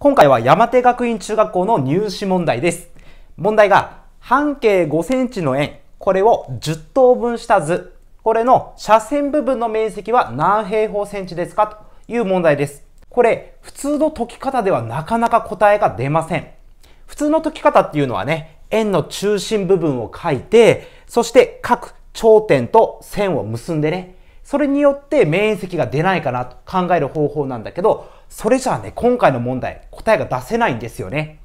今回は山手学院中学校の入試問題です。問題が、半径5センチの円、これを10等分した図、これの斜線部分の面積は何平方センチですかという問題です。これ、普通の解き方ではなかなか答えが出ません。普通の解き方っていうのはね、円の中心部分を書いて、そして各頂点と線を結んでね、それによって面積が出ないかなと考える方法なんだけど、それじゃあね、今回の問題、答えが出せないんですよね。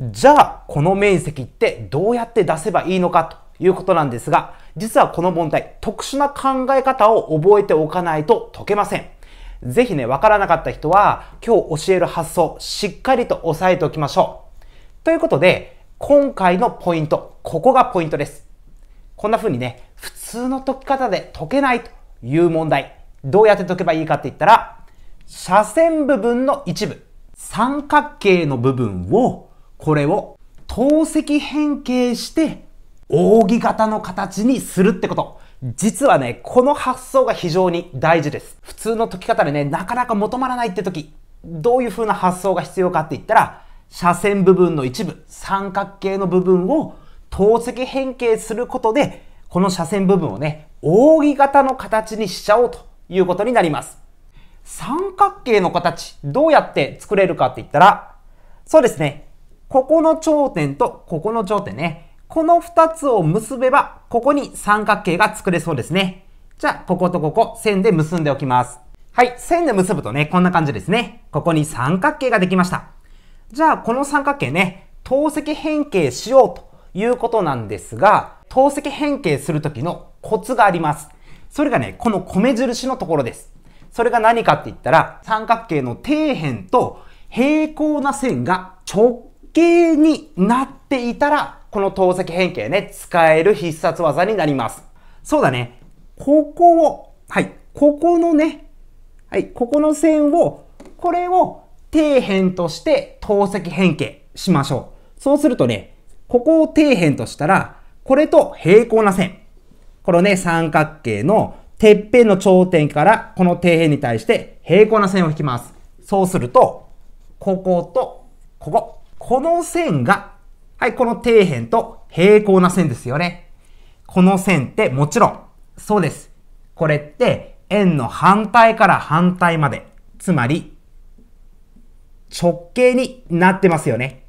じゃあ、この面積ってどうやって出せばいいのかということなんですが、実はこの問題、特殊な考え方を覚えておかないと解けません。ぜひね、わからなかった人は、今日教える発想、しっかりと押さえておきましょう。ということで、今回のポイント、ここがポイントです。こんな風にね、普通の解き方で解けないという問題、どうやって解けばいいかって言ったら、斜線部分の一部、三角形の部分を、これを透析変形して扇形の形にするってこと。実はね、この発想が非常に大事です。普通の解き方でね、なかなか求まらないって時、どういう風な発想が必要かって言ったら、斜線部分の一部、三角形の部分を透析変形することで、この斜線部分をね、扇形の形にしちゃおうということになります。三角形の形、どうやって作れるかって言ったら、そうですね。ここの頂点とここの頂点ね。この二つを結べば、ここに三角形が作れそうですね。じゃあ、こことここ、線で結んでおきます。はい、線で結ぶとね、こんな感じですね。ここに三角形ができました。じゃあ、この三角形ね、透析変形しようということなんですが、透析変形するときのコツがあります。それがね、この米印のところです。それが何かって言ったら、三角形の底辺と平行な線が直径になっていたら、この透析変形ね、使える必殺技になります。そうだね。ここを、はい、ここのね、はい、ここの線を、これを底辺として透析変形しましょう。そうするとね、ここを底辺としたら、これと平行な線。このね、三角形のてっぺんの頂点からこの底辺に対して平行な線を引きます。そうすると、こことここ。この線が、はい、この底辺と平行な線ですよね。この線ってもちろん、そうです。これって円の反対から反対まで、つまり直径になってますよね。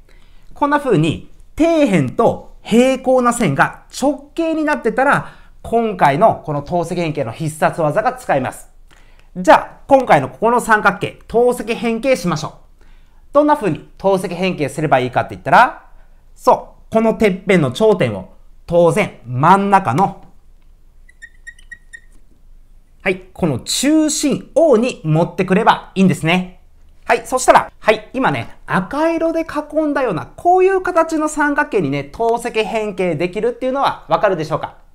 こんな風に底辺と平行な線が直径になってたら、今回のこの透析変形の必殺技が使えます。じゃあ、今回のここの三角形、透析変形しましょう。どんな風に透析変形すればいいかって言ったら、そう、このてっぺんの頂点を当然真ん中のはい、この中心 O に持ってくればいいんですね。はい、そしたら、はい、今ね、赤色で囲んだような、こういう形の三角形にね、透析変形できるっていうのはわかるでしょうか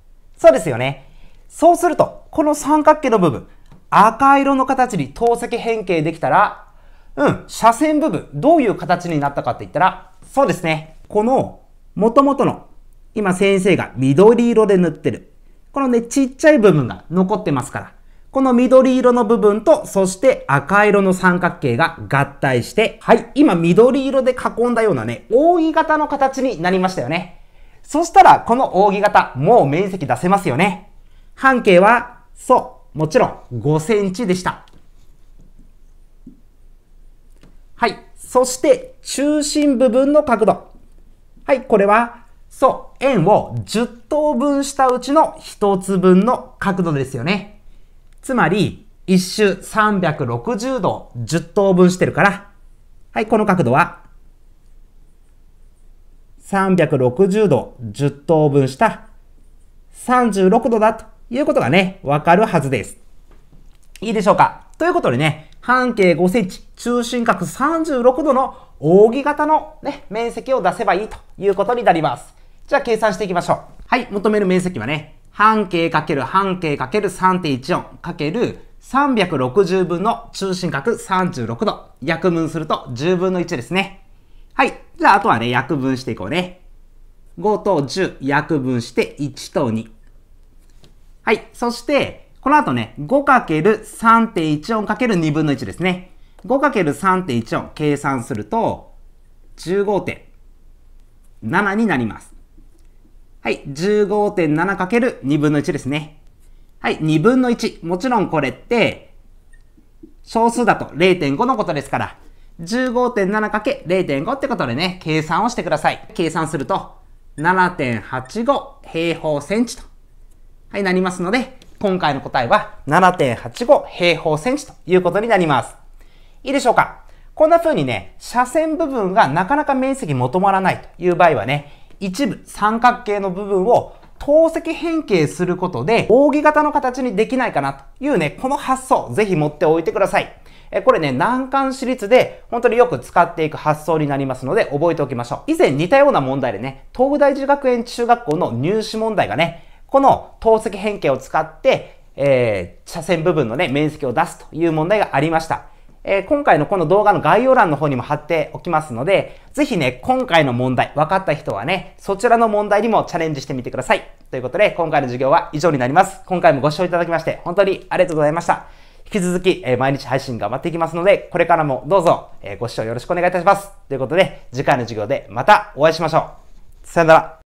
そうですよね。そうすると、この三角形の部分、赤色の形に透析変形できたら、うん、斜線部分、どういう形になったかって言ったら、そうですね。この、元々の、今先生が緑色で塗ってる。このね、ちっちゃい部分が残ってますから、この緑色の部分と、そして赤色の三角形が合体して、はい、今緑色で囲んだようなね、扇形の形になりましたよね。そしたら、この扇形、もう面積出せますよね。半径は、そう、もちろん5センチでした。はい。そして、中心部分の角度。はい、これは、そう、円を10等分したうちの1つ分の角度ですよね。つまり、1周360度10等分してるから、はい、この角度は360度10等分した36度だということがね、わかるはずです。いいでしょうかということでね、半径5センチ、中心角36度の扇形のね、面積を出せばいいということになります。じゃあ計算していきましょう。はい、求める面積はね、半径×半径 ×3.14×360 分の中心角36度。約分すると10分の1ですね。はい。じゃあ、あとはね、約分していこうね。5と10、約分して1と2。はい。そして、この後ね、5×3.14×2 分の1ですね。5×3.14 計算すると、15.7になります。はい。15.7×2 分の1ですね。はい。2分の1。もちろんこれって、小数だと0.5のことですから、15.7×0.5 ってことでね、計算をしてください。計算すると、7.85平方センチと、はい、なりますので、今回の答えは7.85平方センチということになります。いいでしょうかこんな風にね、斜線部分がなかなか面積求まらないという場合はね、一部三角形の部分を透析変形することで、扇形の形にできないかなというね、この発想、ぜひ持っておいてください。えこれね、難関私立で本当によく使っていく発想になりますので覚えておきましょう。以前似たような問題でね、東大寺学園中学校の入試問題がね、この透析変形を使って、えー、車線部分のね、面積を出すという問題がありました。えー、今回のこの動画の概要欄の方にも貼っておきますので、ぜひね、今回の問題、分かった人はね、そちらの問題にもチャレンジしてみてください。ということで、今回の授業は以上になります。今回もご視聴いただきまして、本当にありがとうございました。引き続き、え毎日配信頑張っていきますので、これからもどうぞ、えご視聴よろしくお願いいたします。ということで、次回の授業でまたお会いしましょう。さよなら。